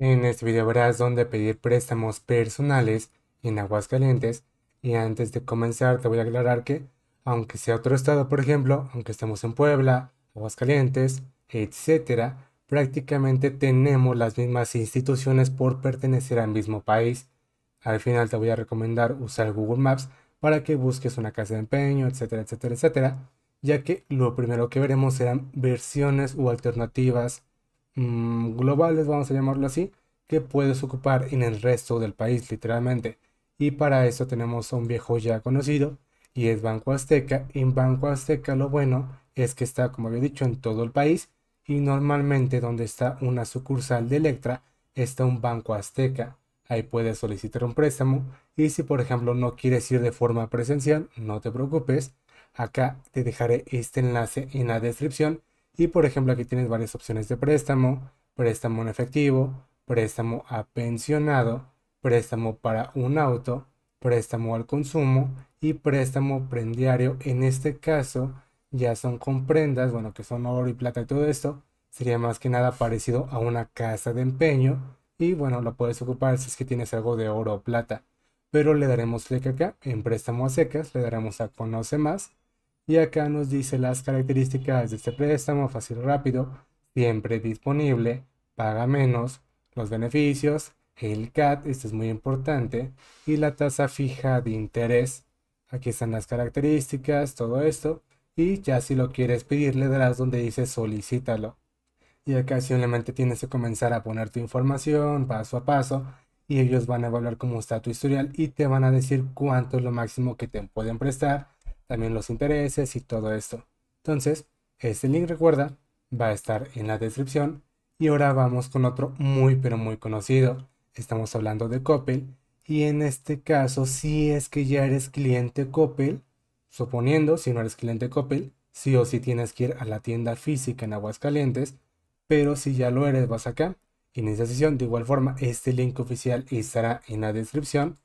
En este video verás dónde pedir préstamos personales en Aguascalientes y antes de comenzar te voy a aclarar que, aunque sea otro estado por ejemplo, aunque estemos en Puebla, Aguascalientes, etc., prácticamente tenemos las mismas instituciones por pertenecer al mismo país. Al final te voy a recomendar usar Google Maps para que busques una casa de empeño, etcétera, etcétera, etcétera, ya que lo primero que veremos serán versiones u alternativas Mm, globales, vamos a llamarlo así, que puedes ocupar en el resto del país, literalmente. Y para eso tenemos a un viejo ya conocido, y es Banco Azteca. En Banco Azteca lo bueno es que está, como había dicho, en todo el país, y normalmente donde está una sucursal de Electra, está un Banco Azteca. Ahí puedes solicitar un préstamo y si por ejemplo no quieres ir de forma presencial, no te preocupes. Acá te dejaré este enlace en la descripción y por ejemplo, aquí tienes varias opciones de préstamo, préstamo en efectivo, préstamo a pensionado, préstamo para un auto, préstamo al consumo y préstamo prendiario. En este caso, ya son con prendas, bueno, que son oro y plata y todo esto. Sería más que nada parecido a una casa de empeño. Y bueno, lo puedes ocupar si es que tienes algo de oro o plata. Pero le daremos clic acá en préstamo a secas, le daremos a conoce más y acá nos dice las características de este préstamo fácil rápido, siempre disponible, paga menos, los beneficios, el CAT, esto es muy importante, y la tasa fija de interés. Aquí están las características, todo esto, y ya si lo quieres pedir le darás donde dice solicítalo. Y acá simplemente tienes que comenzar a poner tu información paso a paso y ellos van a evaluar cómo está tu historial y te van a decir cuánto es lo máximo que te pueden prestar también los intereses y todo esto. Entonces, este link recuerda, va a estar en la descripción. Y ahora vamos con otro muy pero muy conocido. Estamos hablando de Coppel. Y en este caso, si es que ya eres cliente Coppel, suponiendo si no eres cliente Coppel, sí o sí tienes que ir a la tienda física en Aguascalientes, pero si ya lo eres, vas acá, inicia sesión. De igual forma, este link oficial estará en la descripción.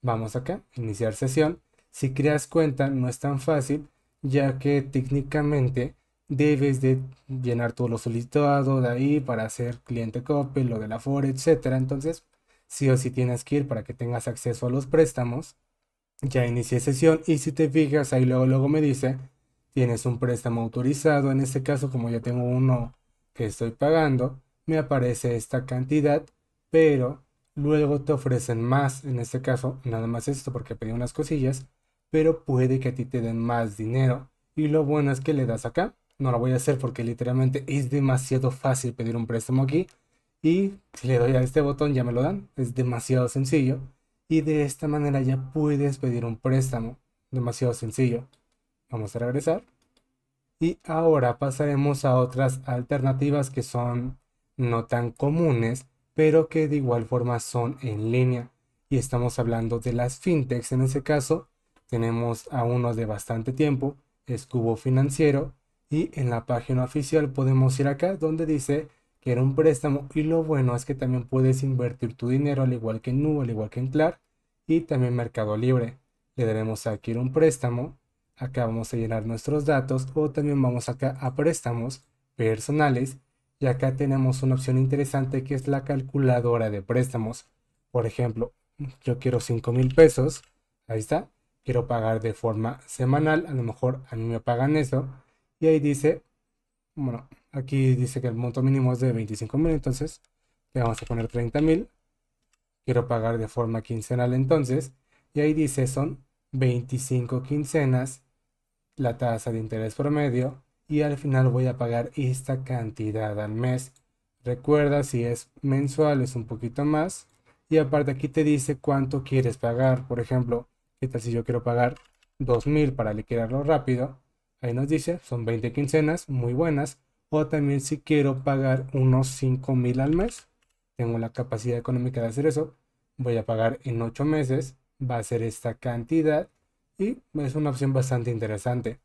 Vamos acá, iniciar sesión. Si creas cuenta no es tan fácil, ya que técnicamente debes de llenar todo lo solicitado de ahí para hacer cliente copy, lo de la for, etc. Entonces, sí o sí tienes que ir para que tengas acceso a los préstamos. Ya inicié sesión y si te fijas ahí luego, luego me dice, tienes un préstamo autorizado. En este caso, como ya tengo uno que estoy pagando, me aparece esta cantidad, pero luego te ofrecen más. En este caso, nada más esto porque pedí unas cosillas pero puede que a ti te den más dinero. Y lo bueno es que le das acá. No lo voy a hacer porque literalmente es demasiado fácil pedir un préstamo aquí. Y si le doy a este botón ya me lo dan. Es demasiado sencillo. Y de esta manera ya puedes pedir un préstamo. Demasiado sencillo. Vamos a regresar. Y ahora pasaremos a otras alternativas que son no tan comunes, pero que de igual forma son en línea. Y estamos hablando de las fintechs en ese caso, tenemos a unos de bastante tiempo, es Cubo Financiero, y en la página oficial podemos ir acá donde dice que era un préstamo y lo bueno es que también puedes invertir tu dinero al igual que en Nu, al igual que en Clark. y también Mercado Libre. Le daremos aquí un préstamo, acá vamos a llenar nuestros datos o también vamos acá a préstamos personales y acá tenemos una opción interesante que es la calculadora de préstamos. Por ejemplo, yo quiero 5 mil pesos, ahí está, quiero pagar de forma semanal, a lo mejor a mí me pagan eso. Y ahí dice, bueno, aquí dice que el monto mínimo es de 25 mil, entonces le vamos a poner 30 mil. Quiero pagar de forma quincenal entonces. Y ahí dice son 25 quincenas, la tasa de interés promedio. Y al final voy a pagar esta cantidad al mes. Recuerda, si es mensual es un poquito más. Y aparte aquí te dice cuánto quieres pagar. Por ejemplo, ¿Qué tal si yo quiero pagar 2.000 para liquidarlo rápido? Ahí nos dice, son 20 quincenas, muy buenas. O también si quiero pagar unos 5.000 al mes, tengo la capacidad económica de hacer eso. Voy a pagar en 8 meses, va a ser esta cantidad y es una opción bastante interesante.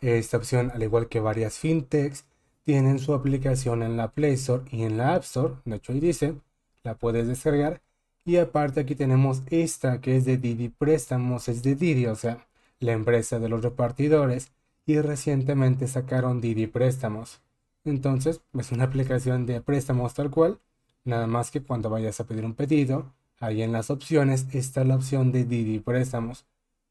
Esta opción, al igual que varias fintechs, tienen su aplicación en la Play Store y en la App Store. De hecho, ahí dice, la puedes descargar y aparte aquí tenemos esta que es de Didi Préstamos, es de Didi, o sea, la empresa de los repartidores. Y recientemente sacaron Didi Préstamos. Entonces es una aplicación de préstamos tal cual, nada más que cuando vayas a pedir un pedido, ahí en las opciones está la opción de Didi Préstamos.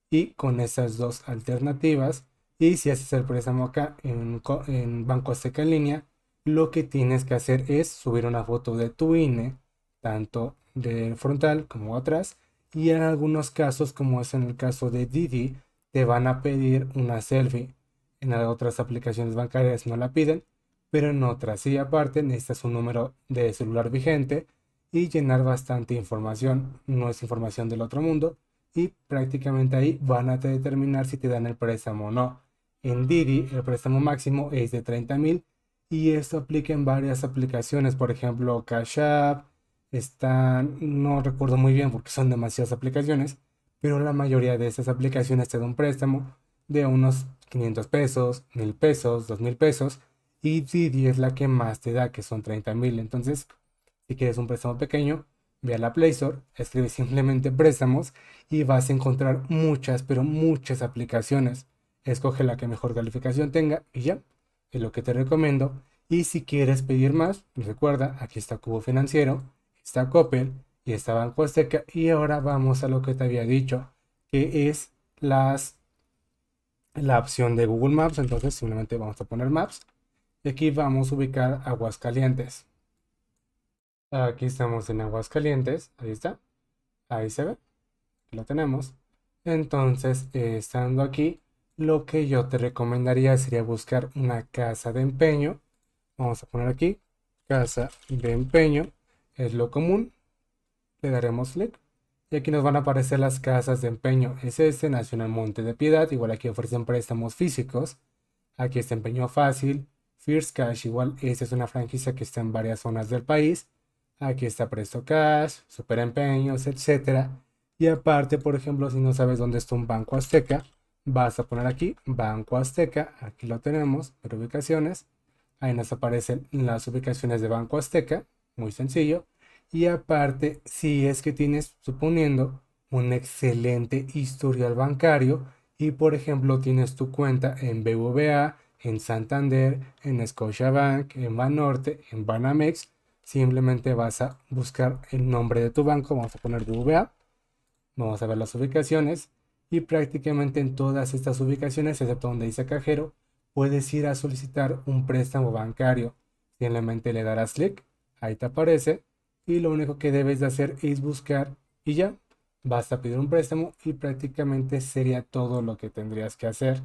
Y con esas dos alternativas, y si haces el préstamo acá en, Banco Azteca en línea, lo que tienes que hacer es subir una foto de tu INE, tanto de frontal como atrás y en algunos casos como es en el caso de Didi te van a pedir una selfie. En otras aplicaciones bancarias no la piden, pero en otras sí aparte necesitas un número de celular vigente y llenar bastante información, no es información del otro mundo y prácticamente ahí van a determinar si te dan el préstamo o no. En Didi el préstamo máximo es de 30 mil y esto aplica en varias aplicaciones, por ejemplo Cash App, está no recuerdo muy bien porque son demasiadas aplicaciones, pero la mayoría de esas aplicaciones te da un préstamo de unos 500 pesos, 1000 pesos, 2000 pesos y Didi es la que más te da, que son 30 mil. Entonces, si quieres un préstamo pequeño, ve a la Play Store, escribe simplemente préstamos y vas a encontrar muchas, pero muchas aplicaciones. Escoge la que mejor calificación tenga y ya, es lo que te recomiendo. Y si quieres pedir más, recuerda, aquí está Cubo Financiero esta Coppel y esta Banco Azteca. Y ahora vamos a lo que te había dicho, que es las, la opción de Google Maps. Entonces simplemente vamos a poner Maps. Y aquí vamos a ubicar aguas calientes Aquí estamos en Aguascalientes. Ahí está. Ahí se ve. lo tenemos. Entonces, estando aquí, lo que yo te recomendaría sería buscar una casa de empeño. Vamos a poner aquí, casa de empeño es lo común. Le daremos clic. Y aquí nos van a aparecer las casas de empeño. Es este, Nacional Monte de Piedad. Igual aquí ofrecen préstamos físicos. Aquí está Empeño Fácil. First Cash, igual esa es una franquicia que está en varias zonas del país. Aquí está Presto Cash, Super Empeños, etc. Y aparte, por ejemplo, si no sabes dónde está un Banco Azteca, vas a poner aquí Banco Azteca. Aquí lo tenemos, pero ubicaciones. Ahí nos aparecen las ubicaciones de Banco Azteca, muy sencillo. Y aparte, si es que tienes, suponiendo, un excelente historial bancario y por ejemplo tienes tu cuenta en BBVA, en Santander, en Scotiabank, en Banorte, en Banamex, simplemente vas a buscar el nombre de tu banco, vamos a poner BBVA, vamos a ver las ubicaciones y prácticamente en todas estas ubicaciones, excepto donde dice cajero, puedes ir a solicitar un préstamo bancario. Simplemente le darás clic, ahí te aparece, y lo único que debes de hacer es buscar y ya. Basta pedir un préstamo y prácticamente sería todo lo que tendrías que hacer.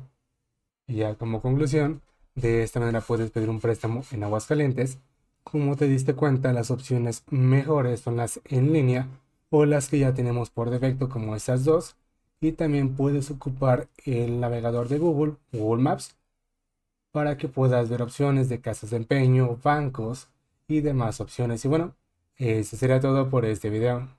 Y ya como conclusión, de esta manera puedes pedir un préstamo en Aguascalientes. Como te diste cuenta, las opciones mejores son las en línea o las que ya tenemos por defecto como esas dos. Y también puedes ocupar el navegador de Google, Google Maps, para que puedas ver opciones de casas de empeño, bancos y demás opciones. Y bueno, eso eh, será todo por este video.